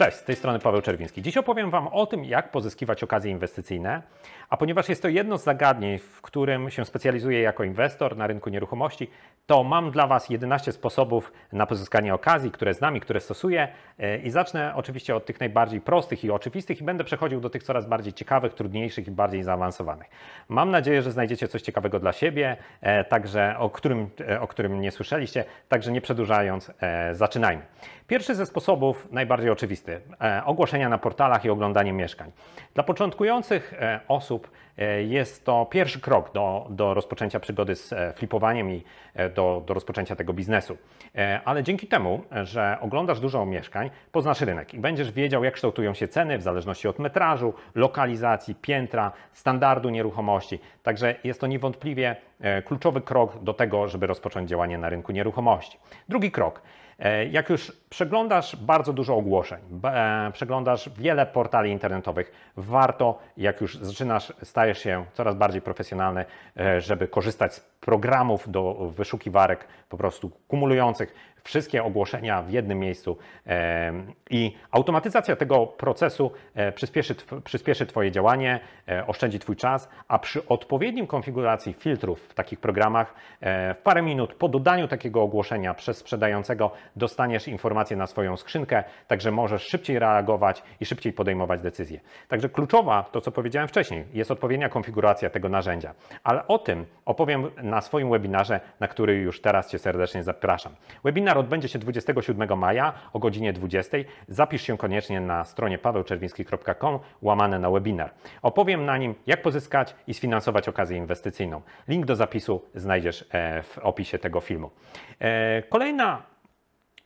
Cześć, z tej strony Paweł Czerwiński. Dziś opowiem Wam o tym, jak pozyskiwać okazje inwestycyjne, a ponieważ jest to jedno z zagadnień, w którym się specjalizuję jako inwestor na rynku nieruchomości, to mam dla Was 11 sposobów na pozyskanie okazji, które znam i które stosuję e, i zacznę oczywiście od tych najbardziej prostych i oczywistych i będę przechodził do tych coraz bardziej ciekawych, trudniejszych i bardziej zaawansowanych. Mam nadzieję, że znajdziecie coś ciekawego dla siebie, e, także o którym, e, o którym nie słyszeliście, także nie przedłużając, zaczynajmy. Pierwszy ze sposobów, najbardziej oczywisty, e, ogłoszenia na portalach i oglądanie mieszkań. Dla początkujących e, osób e, jest to pierwszy krok do, do rozpoczęcia przygody z flipowaniem i do, do rozpoczęcia tego biznesu. Ale dzięki temu, że oglądasz dużo mieszkań, poznasz rynek i będziesz wiedział, jak kształtują się ceny w zależności od metrażu, lokalizacji, piętra, standardu nieruchomości. Także jest to niewątpliwie kluczowy krok do tego, żeby rozpocząć działanie na rynku nieruchomości. Drugi krok. Jak już Przeglądasz bardzo dużo ogłoszeń, e, przeglądasz wiele portali internetowych. Warto, jak już zaczynasz, stajesz się coraz bardziej profesjonalny, e, żeby korzystać z programów do wyszukiwarek po prostu kumulujących wszystkie ogłoszenia w jednym miejscu e, i automatyzacja tego procesu przyspieszy, przyspieszy Twoje działanie, oszczędzi Twój czas, a przy odpowiednim konfiguracji filtrów w takich programach w parę minut po dodaniu takiego ogłoszenia przez sprzedającego dostaniesz informację, informacje na swoją skrzynkę, także możesz szybciej reagować i szybciej podejmować decyzje. Także kluczowa, to co powiedziałem wcześniej, jest odpowiednia konfiguracja tego narzędzia, ale o tym opowiem na swoim webinarze, na który już teraz Cię serdecznie zapraszam. Webinar odbędzie się 27 maja o godzinie 20. Zapisz się koniecznie na stronie pawełczerwiński.com łamane na webinar. Opowiem na nim, jak pozyskać i sfinansować okazję inwestycyjną. Link do zapisu znajdziesz e, w opisie tego filmu. E, kolejna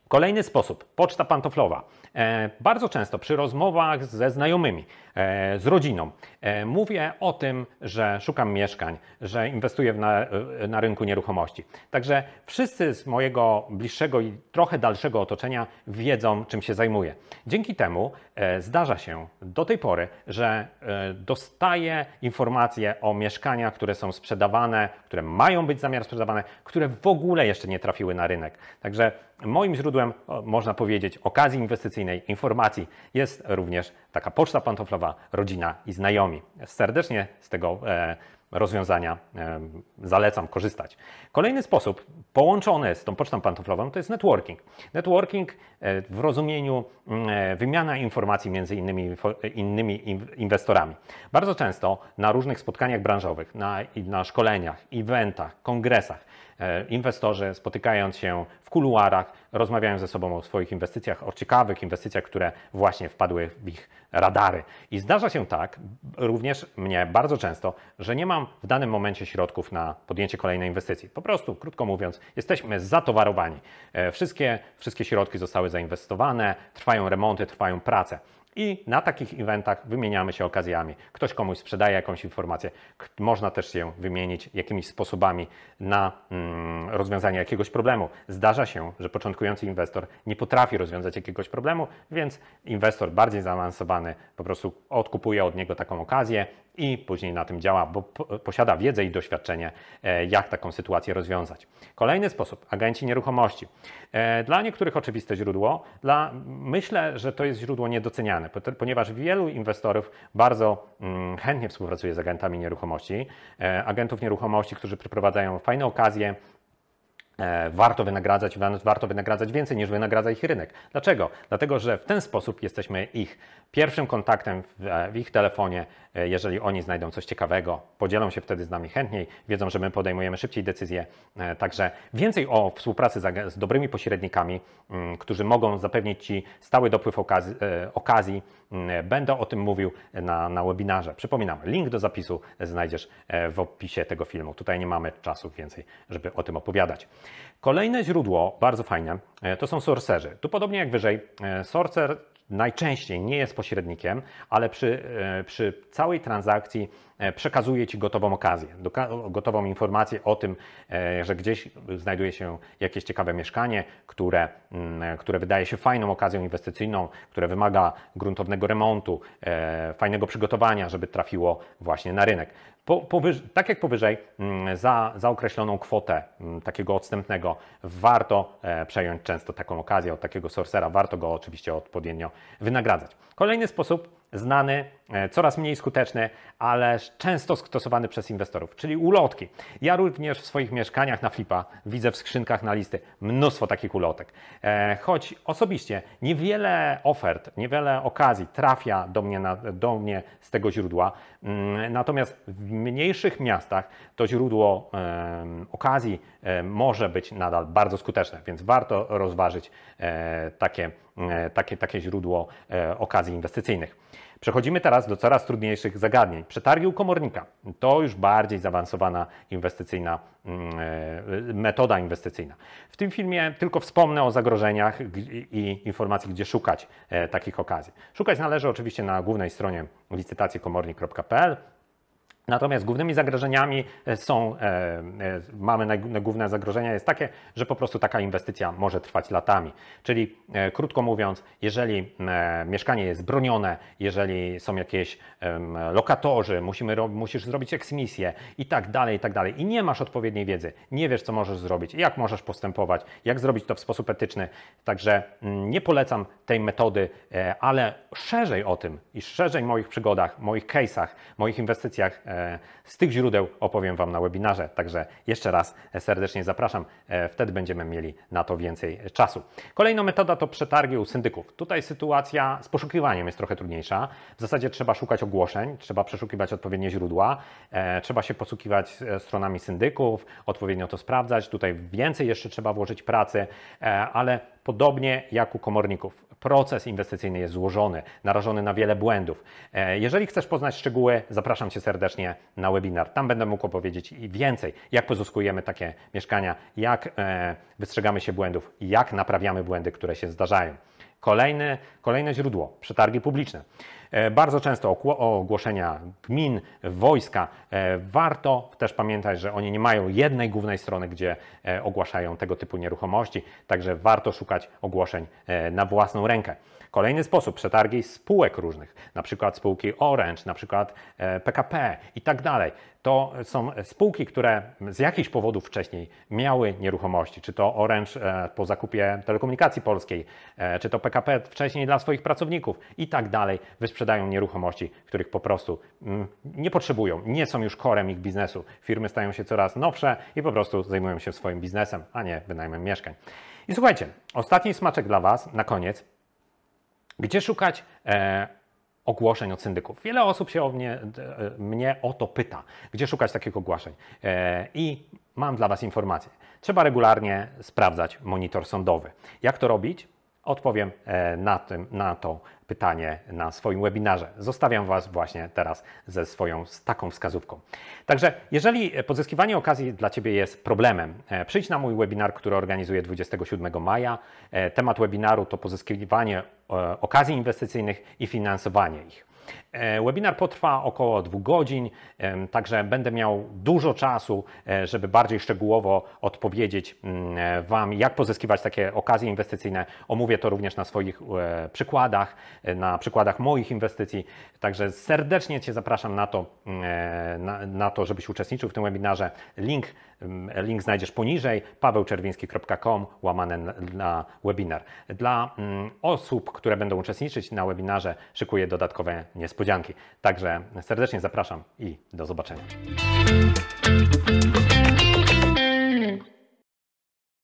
Kolejny sposób, poczta pantoflowa. E, bardzo często przy rozmowach ze znajomymi, e, z rodziną, e, mówię o tym, że szukam mieszkań, że inwestuję na, e, na rynku nieruchomości. Także wszyscy z mojego bliższego i trochę dalszego otoczenia wiedzą, czym się zajmuję. Dzięki temu e, zdarza się do tej pory, że e, dostaję informacje o mieszkaniach, które są sprzedawane, które mają być zamiar sprzedawane, które w ogóle jeszcze nie trafiły na rynek. Także Moim źródłem, można powiedzieć, okazji inwestycyjnej, informacji jest również taka poczta pantoflowa, rodzina i znajomi. Serdecznie z tego e, rozwiązania zalecam korzystać. Kolejny sposób połączony z tą pocztą pantoflową to jest networking. Networking e, w rozumieniu mm, e, wymiana informacji między innymi, e, innymi inwestorami. Bardzo często na różnych spotkaniach branżowych, na, na szkoleniach, eventach, kongresach inwestorzy spotykając się w kuluarach rozmawiają ze sobą o swoich inwestycjach, o ciekawych inwestycjach, które właśnie wpadły w ich radary. I zdarza się tak, również mnie bardzo często, że nie mam w danym momencie środków na podjęcie kolejnej inwestycji. Po prostu, krótko mówiąc, jesteśmy zatowarowani. E, wszystkie, wszystkie środki zostały zainwestowane, trwają remonty, trwają prace. I na takich eventach wymieniamy się okazjami. Ktoś komuś sprzedaje jakąś informację. Można też się wymienić jakimiś sposobami na mm, rozwiązanie jakiegoś problemu. Zdarza się, że początkujący inwestor nie potrafi rozwiązać jakiegoś problemu, więc inwestor bardziej zaawansowany po prostu odkupuje od niego taką okazję, i później na tym działa, bo posiada wiedzę i doświadczenie, e, jak taką sytuację rozwiązać. Kolejny sposób, agenci nieruchomości. E, dla niektórych oczywiste źródło, dla, myślę, że to jest źródło niedoceniane, ponieważ wielu inwestorów bardzo mm, chętnie współpracuje z agentami nieruchomości, e, agentów nieruchomości, którzy przeprowadzają fajne okazje, E, warto wynagradzać, warto wynagradzać więcej niż wynagradza ich rynek. Dlaczego? Dlatego, że w ten sposób jesteśmy ich pierwszym kontaktem w, e, ich telefonie. E, jeżeli oni znajdą coś ciekawego, podzielą się wtedy z nami chętniej, wiedzą, że my podejmujemy szybciej decyzje. Także więcej o współpracy z, dobrymi pośrednikami, mm, którzy mogą zapewnić Ci stały dopływ okazji. okazji. Mm, Będę o tym mówił na, na webinarze. Przypominam, link do zapisu znajdziesz w opisie tego filmu. Tutaj nie mamy czasu więcej, żeby o tym opowiadać. Kolejne źródło, bardzo fajne, e, to są sorcerzy. Tu podobnie jak wyżej, e, sorcer najczęściej nie jest pośrednikiem, ale przy, e, przy całej transakcji E, przekazuje Ci gotową okazję, gotową informację o tym, e, że gdzieś znajduje się jakieś ciekawe mieszkanie, które, mm, które wydaje się fajną okazją inwestycyjną, które wymaga gruntownego remontu, e, fajnego przygotowania, żeby trafiło właśnie na rynek. Po, powyż, tak jak powyżej, mm, za, za określoną kwotę mm, takiego odstępnego warto przejąć często taką okazję od takiego sourcera. Warto go oczywiście odpowiednio wynagradzać. Kolejny sposób znany E, coraz mniej skuteczny, ale często stosowany przez inwestorów, czyli ulotki. Ja również w swoich mieszkaniach na flipa widzę w skrzynkach na listy mnóstwo takich ulotek. E, choć osobiście niewiele ofert, niewiele okazji trafia do mnie, na, do mnie z tego źródła, mm, natomiast w mniejszych miastach to źródło okazji może być nadal bardzo skuteczne, więc warto rozważyć e, takie, takie, takie źródło okazji inwestycyjnych. Przechodzimy teraz do coraz trudniejszych zagadnień. Przetargi u komornika to już bardziej zaawansowana inwestycyjna mm, e, metoda inwestycyjna. W tym filmie tylko wspomnę o zagrożeniach i informacji, gdzie szukać e, takich okazji. Szukać należy oczywiście na głównej stronie licytacjekomornik.pl Natomiast głównymi zagrożeniami e, są, e, e, mamy główne zagrożenia jest takie, że po prostu taka inwestycja może trwać latami. Czyli krótko mówiąc, jeżeli mieszkanie jest bronione, jeżeli są jakieś lokatorzy, musimy, musisz zrobić eksmisję i tak dalej, i tak dalej i nie masz odpowiedniej wiedzy, nie wiesz co możesz zrobić, jak możesz postępować, jak zrobić to w sposób etyczny. Także mm, nie polecam tej metody, ale szerzej o tym i szerzej w moich przygodach, moich case'ach, moich inwestycjach E, z tych źródeł opowiem Wam na webinarze. Także jeszcze raz serdecznie zapraszam, e, wtedy będziemy mieli na to więcej czasu. Kolejna metoda to przetargi u syndyków. Tutaj sytuacja z poszukiwaniem jest trochę trudniejsza. W zasadzie trzeba szukać ogłoszeń, trzeba przeszukiwać odpowiednie źródła, e, trzeba się posługiwać stronami syndyków, odpowiednio to sprawdzać. Tutaj więcej jeszcze trzeba włożyć pracy, ale podobnie jak u komorników. Proces inwestycyjny jest złożony, narażony na wiele błędów. E, jeżeli chcesz poznać szczegóły, zapraszam Cię serdecznie na webinar. Tam będę mógł opowiedzieć więcej, jak pozyskujemy takie mieszkania, jak e, wystrzegamy się błędów, jak naprawiamy błędy, które się zdarzają. Kolejne, kolejne źródło przetargi publiczne. E, bardzo często ogłoszenia gmin, wojska. E, warto też pamiętać, że oni nie mają jednej głównej strony, gdzie e, ogłaszają tego typu nieruchomości, także warto szukać ogłoszeń na własną rękę. Kolejny sposób przetargi spółek różnych, na przykład spółki Orange, na przykład PKP i tak dalej. To są spółki, które z jakichś powodów wcześniej miały nieruchomości, czy to Orange po zakupie telekomunikacji polskiej, czy to PKP wcześniej dla swoich pracowników i tak dalej. Wysprzed sprzedają nieruchomości, których po prostu mm, nie potrzebują, nie są już korem ich biznesu. Firmy stają się coraz nowsze i po prostu zajmują się swoim biznesem, a nie wynajmem mieszkań. I słuchajcie, ostatni smaczek dla Was na koniec. Gdzie szukać e, ogłoszeń od syndyków? Wiele osób się o mnie, e, mnie o to pyta. Gdzie szukać takich ogłoszeń? E, I mam dla Was informację. Trzeba regularnie sprawdzać monitor sądowy. Jak to robić? Odpowiem e, na, tym, na to pytanie na swoim webinarze. Zostawiam Was właśnie teraz ze swoją z taką wskazówką. Także jeżeli pozyskiwanie okazji dla Ciebie jest problemem, e, przyjdź na mój webinar, który organizuję 27 maja. E, temat webinaru to pozyskiwanie okazji inwestycyjnych i finansowanie ich. E, webinar potrwa około dwóch godzin, także będę miał dużo czasu, e, żeby bardziej szczegółowo odpowiedzieć mm, e, Wam, jak pozyskiwać takie okazje inwestycyjne. Omówię to również na swoich przykładach, na przykładach moich inwestycji. Także serdecznie Cię zapraszam na to, mm, na, na to żebyś uczestniczył w tym webinarze. Link, mm, link znajdziesz poniżej pawełczerwiński.com łamane na webinar. Dla osób, które będą uczestniczyć na webinarze, szykuję dodatkowe niespodzianki niespodzianki. Także serdecznie zapraszam i do zobaczenia.